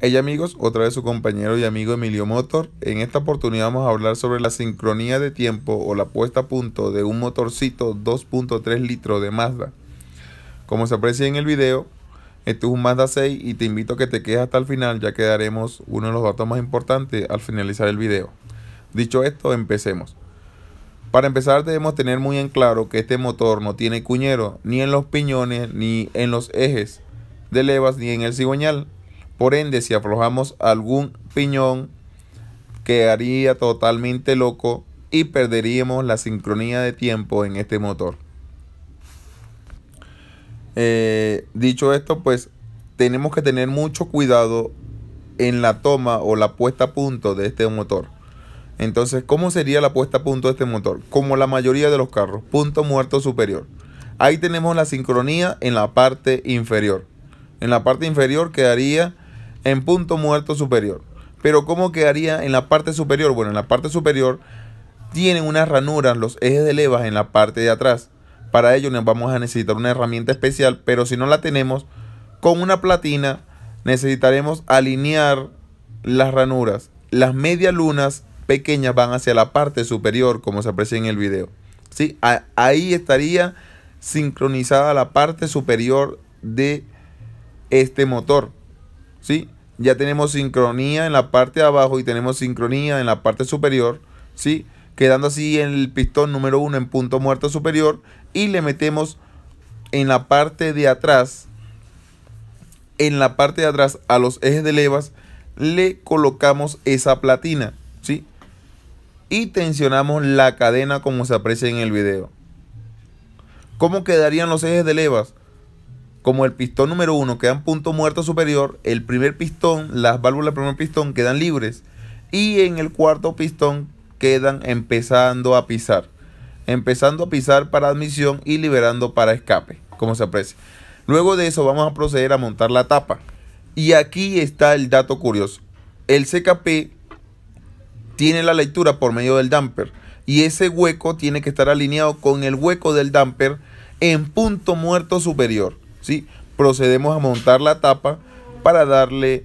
Hey amigos, otra vez su compañero y amigo Emilio Motor. En esta oportunidad vamos a hablar sobre la sincronía de tiempo o la puesta a punto de un motorcito 2.3 litros de Mazda. Como se aprecia en el video, este es un Mazda 6 y te invito a que te quedes hasta el final ya que daremos uno de los datos más importantes al finalizar el video. Dicho esto, empecemos. Para empezar debemos tener muy en claro que este motor no tiene cuñero ni en los piñones ni en los ejes de levas ni en el cigüeñal por ende, si aflojamos algún piñón, quedaría totalmente loco y perderíamos la sincronía de tiempo en este motor. Eh, dicho esto, pues tenemos que tener mucho cuidado en la toma o la puesta a punto de este motor. Entonces, ¿cómo sería la puesta a punto de este motor? Como la mayoría de los carros, punto muerto superior. Ahí tenemos la sincronía en la parte inferior. En la parte inferior quedaría en punto muerto superior. Pero ¿cómo quedaría en la parte superior? Bueno, en la parte superior tienen unas ranuras los ejes de levas en la parte de atrás. Para ello nos vamos a necesitar una herramienta especial, pero si no la tenemos, con una platina necesitaremos alinear las ranuras. Las medias lunas pequeñas van hacia la parte superior, como se aprecia en el video. si ahí estaría sincronizada la parte superior de este motor. ¿Sí? ya tenemos sincronía en la parte de abajo y tenemos sincronía en la parte superior, ¿sí? Quedando así el pistón número 1 en punto muerto superior y le metemos en la parte de atrás, en la parte de atrás a los ejes de levas, le colocamos esa platina, ¿sí? Y tensionamos la cadena como se aprecia en el video. ¿Cómo quedarían los ejes de levas? como el pistón número uno queda en punto muerto superior, el primer pistón, las válvulas del primer pistón quedan libres y en el cuarto pistón quedan empezando a pisar. Empezando a pisar para admisión y liberando para escape, como se aprecia. Luego de eso vamos a proceder a montar la tapa. Y aquí está el dato curioso. El CKP tiene la lectura por medio del damper y ese hueco tiene que estar alineado con el hueco del damper en punto muerto superior. Procedemos a montar la tapa para darle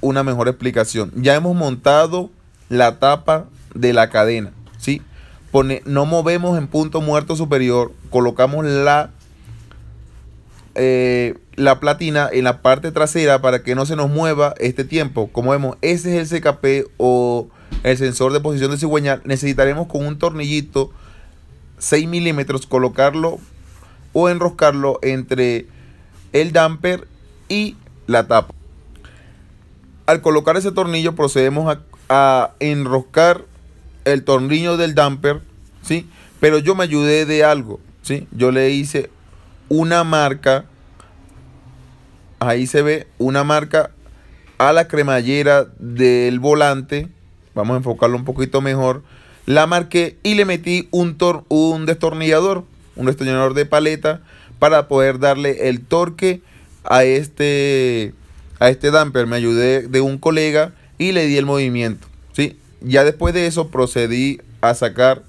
una mejor explicación. Ya hemos montado la tapa de la cadena, ¿sí? Pone, no movemos en punto muerto superior, colocamos la, eh, la platina en la parte trasera para que no se nos mueva este tiempo. Como vemos, ese es el CKP o el sensor de posición de cigüeñal. Necesitaremos con un tornillito 6 milímetros colocarlo o enroscarlo entre el damper y la tapa. Al colocar ese tornillo procedemos a, enroscar el tornillo del damper, ¿sí? Pero yo me ayudé de algo, ¿sí? Yo le hice una marca, ahí se ve, una marca a la cremallera del volante, vamos a enfocarlo un poquito mejor, la marqué y le metí un, un destornillador, un destornillador de paleta, para poder darle el torque a este, a este damper. Me ayudé de un colega y le di el movimiento. ¿sí? Ya después de eso procedí a sacar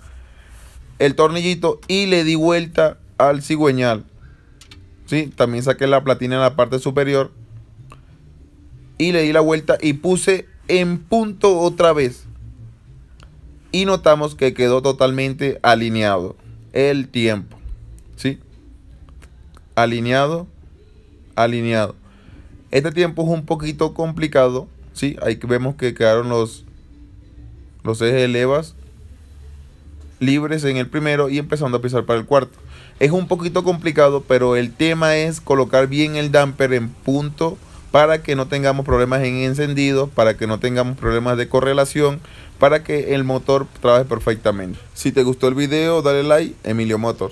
el tornillito y le di vuelta al cigüeñal. ¿sí? También saqué la platina en la parte superior y le di la vuelta y puse en punto otra vez. Y notamos que quedó totalmente alineado el tiempo. ¿sí? alineado, alineado. Este tiempo es un poquito complicado, ¿sí? Ahí vemos que quedaron los, los ejes elevas libres en el primero y empezando a pisar para el cuarto. Es un poquito complicado, pero el tema es colocar bien el damper en punto para que no tengamos problemas en encendido, para que no tengamos problemas de correlación, para que el motor trabaje perfectamente. Si te gustó el video, dale like, Emilio Motor.